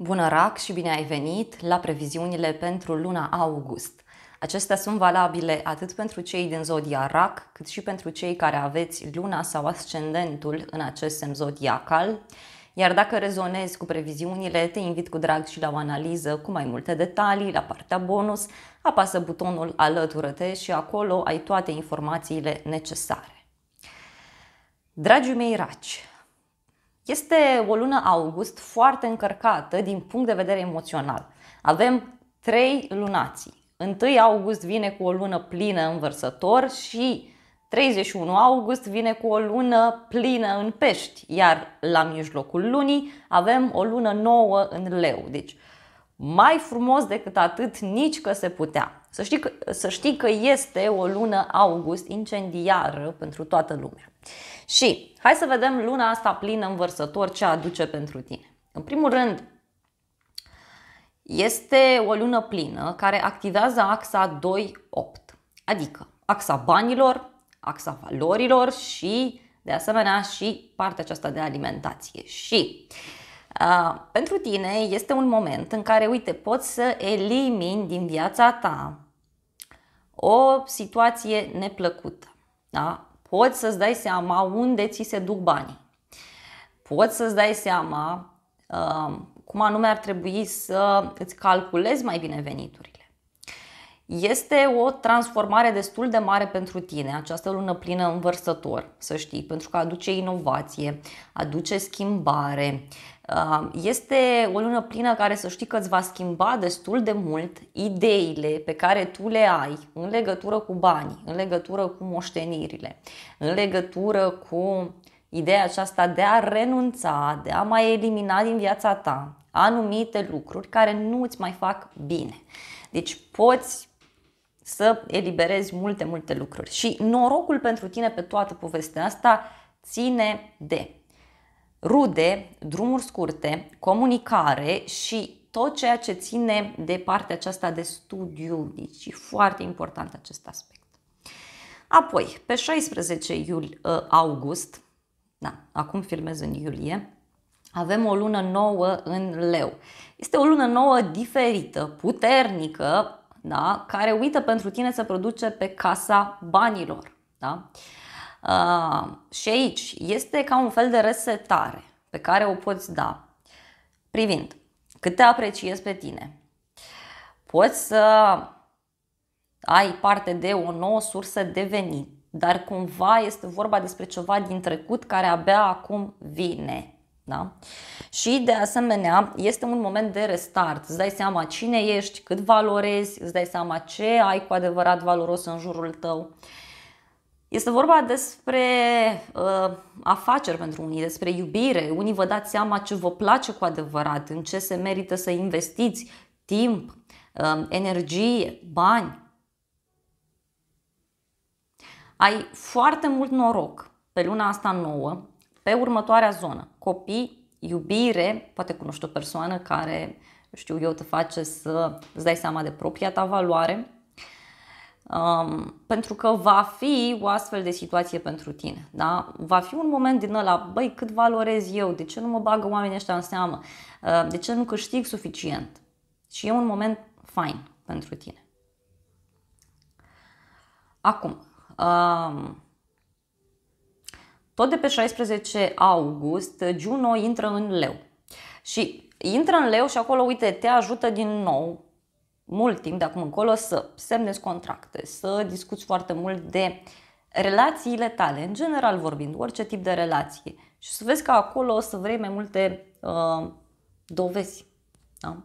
Bună, RAC, și bine ai venit la previziunile pentru luna august. Acestea sunt valabile atât pentru cei din zodia RAC, cât și pentru cei care aveți luna sau ascendentul în acest semn zodiacal. Iar dacă rezonezi cu previziunile, te invit cu drag și la o analiză cu mai multe detalii, la partea bonus, apasă butonul Alătură-te și acolo ai toate informațiile necesare. Dragii mei raci, este o lună august foarte încărcată din punct de vedere emoțional. Avem trei lunații. 1 august vine cu o lună plină în vărsător și 31 august vine cu o lună plină în pești, iar la mijlocul lunii avem o lună nouă în leu. Deci mai frumos decât atât nici că se putea. Să știi, că, să știi că este o lună august incendiară pentru toată lumea. Și hai să vedem luna asta plină învărsător ce aduce pentru tine. În primul rând, este o lună plină care activează axa 2-8, adică axa banilor, axa valorilor și, de asemenea, și partea aceasta de alimentație. Și uh, pentru tine este un moment în care, uite, poți să elimini din viața ta o situație neplăcută. Da? Poți să-ți dai seama unde ți se duc banii. Poți să-ți dai seama uh, cum anume ar trebui să îți calculezi mai bine veniturile. Este o transformare destul de mare pentru tine, această lună plină învărsător, să știi, pentru că aduce inovație, aduce schimbare, este o lună plină care să știi că îți va schimba destul de mult ideile pe care tu le ai în legătură cu banii, în legătură cu moștenirile, în legătură cu ideea aceasta de a renunța, de a mai elimina din viața ta anumite lucruri care nu îți mai fac bine. Deci poți să eliberezi multe, multe lucruri. Și norocul pentru tine pe toată povestea asta ține de rude, drumuri scurte, comunicare și tot ceea ce ține de partea aceasta de studiu. Deci e foarte important acest aspect. Apoi, pe 16 iulie, ă, august, da, acum filmez în iulie, avem o lună nouă în leu. Este o lună nouă diferită, puternică, da, care uită pentru tine să produce pe casa banilor. Da? Uh, Uh, și aici este ca un fel de resetare pe care o poți da privind cât te apreciezi pe tine. Poți să ai parte de o nouă sursă de venit, dar cumva este vorba despre ceva din trecut care abia acum vine. Da? Și de asemenea este un moment de restart, îți dai seama cine ești, cât valorezi, îți dai seama ce ai cu adevărat valoros în jurul tău este vorba despre uh, afaceri pentru unii, despre iubire. Unii vă dați seama ce vă place cu adevărat, în ce se merită să investiți timp, uh, energie, bani. Ai foarte mult noroc pe luna asta nouă, pe următoarea zonă. Copii, iubire, poate cunoști o persoană care, știu eu, te face să îți dai seama de propria ta valoare, Um, pentru că va fi o astfel de situație pentru tine. Da? Va fi un moment din ăla, băi, cât valorez eu, de ce nu mă bagă oamenii ăștia în seamă, uh, de ce nu câștig suficient. Și e un moment fain pentru tine. Acum, um, tot de pe 16 august, Juno intră în leu. Și intră în leu și acolo, uite, te ajută din nou mult timp de acum încolo să semnezi contracte, să discuți foarte mult de relațiile tale, în general vorbind, orice tip de relație. Și să vezi că acolo o să vrei mai multe uh, dovezi. Da?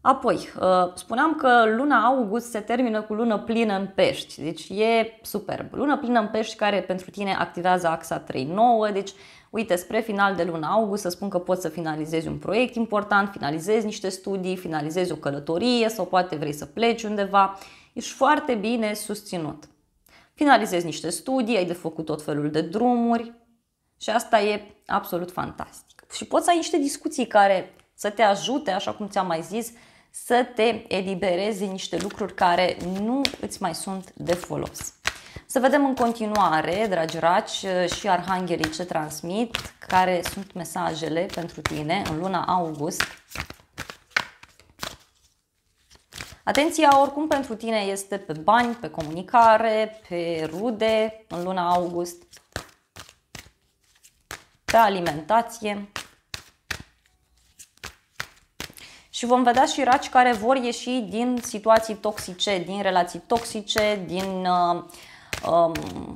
Apoi, uh, spuneam că luna august se termină cu lună plină în pești, deci e superb. Lună plină în pești care pentru tine activează axa 3-9, deci uite, spre final de luna august să spun că poți să finalizezi un proiect important, finalizezi niște studii, finalizezi o călătorie sau poate vrei să pleci undeva, ești foarte bine susținut. Finalizezi niște studii, ai de făcut tot felul de drumuri și asta e absolut fantastic. Și poți să ai niște discuții care să te ajute, așa cum ți-am mai zis, să te eliberezi niște lucruri care nu îți mai sunt de folos. Să vedem în continuare, dragi raci, eh, și arhanghelii ce transmit, care sunt mesajele pentru tine în luna august. Atenția oricum pentru tine este pe bani, pe comunicare, pe rude în luna august, pe alimentație. Și vom vedea și raci care vor ieși din situații toxice, din relații toxice, din uh, um,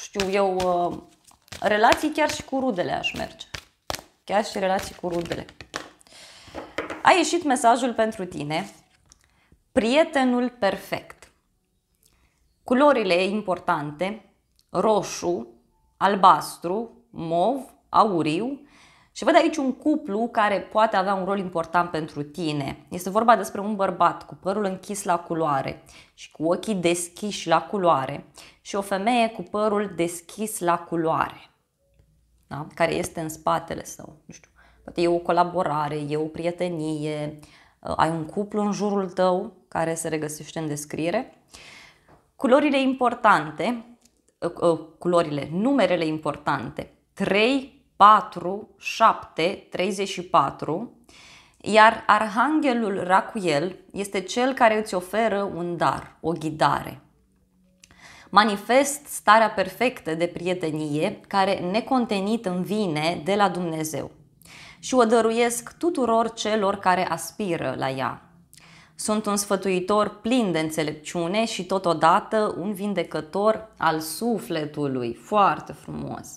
știu eu, uh, relații chiar și cu rudele aș merge. Chiar și relații cu rudele. A ieșit mesajul pentru tine, prietenul perfect. Culorile importante, roșu, albastru, mov, auriu, și văd aici un cuplu care poate avea un rol important pentru tine. Este vorba despre un bărbat cu părul închis la culoare și cu ochii deschiși la culoare și o femeie cu părul deschis la culoare, da? care este în spatele său. Nu știu, poate e o colaborare, e o prietenie, uh, ai un cuplu în jurul tău care se regăsește în descriere. Culorile importante, uh, uh, culorile, numerele importante, 3, 4, 7, 34, iar Arhanghelul Racuel este cel care îți oferă un dar, o ghidare. Manifest starea perfectă de prietenie care necontenit îmi vine de la Dumnezeu și o dăruiesc tuturor celor care aspiră la ea. Sunt un sfătuitor plin de înțelepciune și totodată un vindecător al sufletului. Foarte frumos!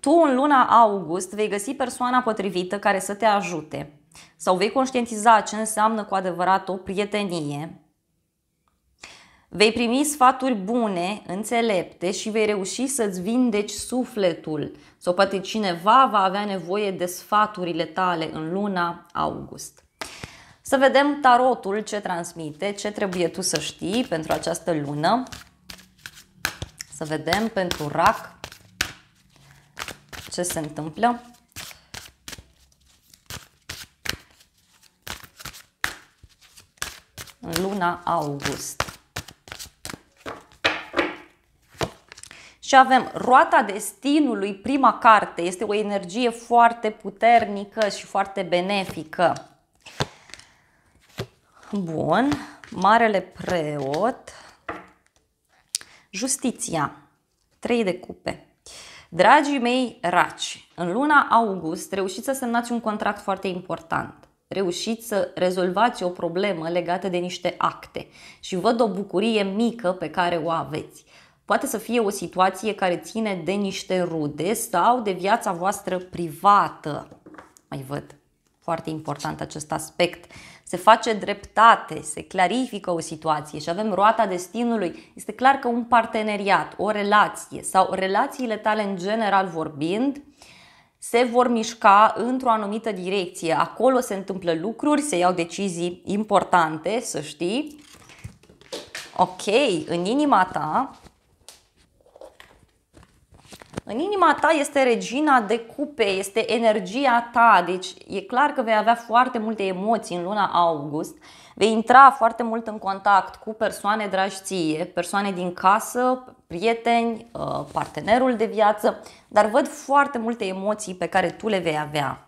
tu în luna august vei găsi persoana potrivită care să te ajute sau vei conștientiza ce înseamnă cu adevărat o prietenie, vei primi sfaturi bune, înțelepte și vei reuși să-ți vindeci sufletul sau poate cineva va avea nevoie de sfaturile tale în luna august. Să vedem tarotul ce transmite, ce trebuie tu să știi pentru această lună. Să vedem pentru rac ce se întâmplă. În luna august. Și avem roata destinului, prima carte, este o energie foarte puternică și foarte benefică. Bun, Marele Preot, Justiția, trei de cupe. Dragii mei raci, în luna august reușiți să semnați un contract foarte important. Reușiți să rezolvați o problemă legată de niște acte și văd o bucurie mică pe care o aveți. Poate să fie o situație care ține de niște rude sau de viața voastră privată. Mai văd foarte important acest aspect se face dreptate, se clarifică o situație și avem roata destinului, este clar că un parteneriat, o relație sau relațiile tale în general vorbind, se vor mișca într-o anumită direcție. Acolo se întâmplă lucruri, se iau decizii importante, să știi. Ok, în inima ta în inima ta este regina de cupe, este energia ta, deci e clar că vei avea foarte multe emoții în luna august, vei intra foarte mult în contact cu persoane dragi ție, persoane din casă, prieteni, uh, partenerul de viață, dar văd foarte multe emoții pe care tu le vei avea.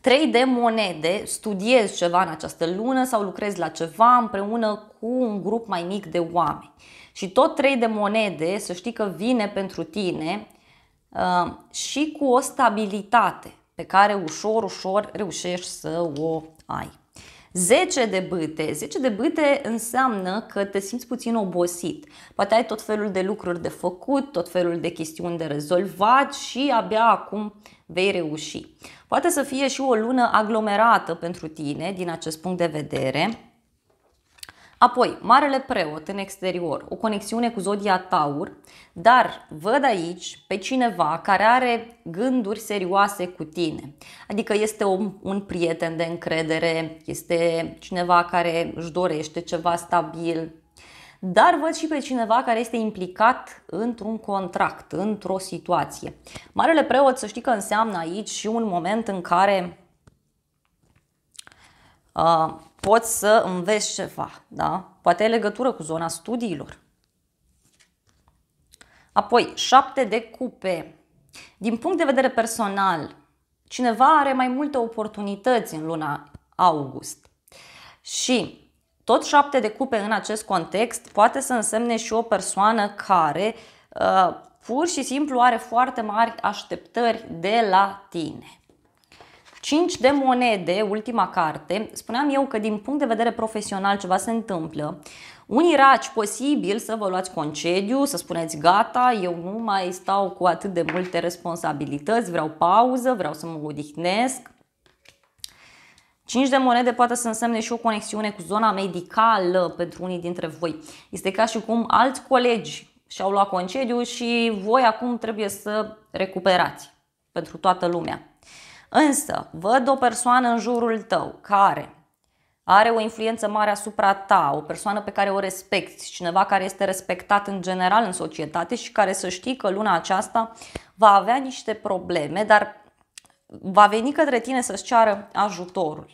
3 de monede, studiezi ceva în această lună sau lucrezi la ceva împreună cu un grup mai mic de oameni. Și tot 3 de monede, să știi că vine pentru tine Ă, și cu o stabilitate pe care ușor, ușor reușești să o ai. 10 de bâte. 10 de bâte înseamnă că te simți puțin obosit. Poate ai tot felul de lucruri de făcut, tot felul de chestiuni de rezolvat și abia acum vei reuși. Poate să fie și o lună aglomerată pentru tine din acest punct de vedere, Apoi, Marele Preot în exterior, o conexiune cu zodia Taur, dar văd aici pe cineva care are gânduri serioase cu tine. Adică este un, un prieten de încredere, este cineva care își dorește ceva stabil, dar văd și pe cineva care este implicat într-un contract, într-o situație. Marele preot, să știi că înseamnă aici și un moment în care Uh, poți să înveți ceva, da? Poate e legătură cu zona studiilor. Apoi, șapte de cupe. Din punct de vedere personal, cineva are mai multe oportunități în luna august. Și tot șapte de cupe în acest context poate să însemne și o persoană care uh, pur și simplu are foarte mari așteptări de la tine. 5 de monede, ultima carte, spuneam eu că din punct de vedere profesional ceva se întâmplă. Unii raci posibil să vă luați concediu, să spuneți gata, eu nu mai stau cu atât de multe responsabilități, vreau pauză, vreau să mă odihnesc. 5 de monede poate să însemne și o conexiune cu zona medicală pentru unii dintre voi. Este ca și cum alți colegi și-au luat concediu și voi acum trebuie să recuperați pentru toată lumea. Însă, văd o persoană în jurul tău care are o influență mare asupra ta, o persoană pe care o respecti, cineva care este respectat în general în societate și care să știi că luna aceasta va avea niște probleme, dar va veni către tine să-ți ceară ajutorul.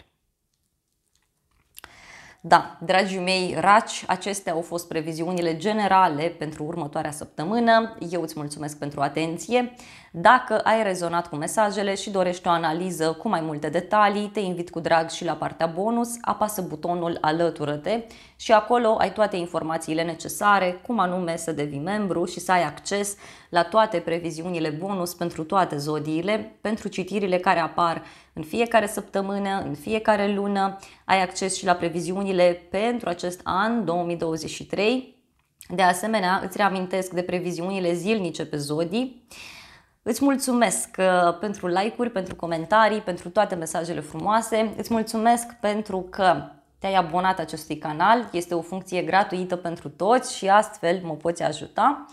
Da, dragii mei raci, acestea au fost previziunile generale pentru următoarea săptămână. Eu îți mulțumesc pentru atenție. Dacă ai rezonat cu mesajele și dorești o analiză cu mai multe detalii, te invit cu drag și la partea bonus, apasă butonul Alătură-te și acolo ai toate informațiile necesare, cum anume să devii membru și să ai acces la toate previziunile bonus pentru toate zodiile, pentru citirile care apar în fiecare săptămână, în fiecare lună, ai acces și la previziunile pentru acest an 2023. De asemenea, îți reamintesc de previziunile zilnice pe zodii. Îți mulțumesc uh, pentru like-uri, pentru comentarii, pentru toate mesajele frumoase. Îți mulțumesc pentru că te-ai abonat acestui canal. Este o funcție gratuită pentru toți și astfel mă poți ajuta.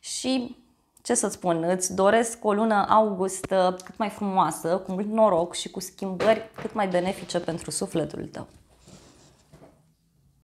Și ce să spun, îți doresc o lună august uh, cât mai frumoasă, cu mult noroc și cu schimbări cât mai benefice pentru sufletul tău.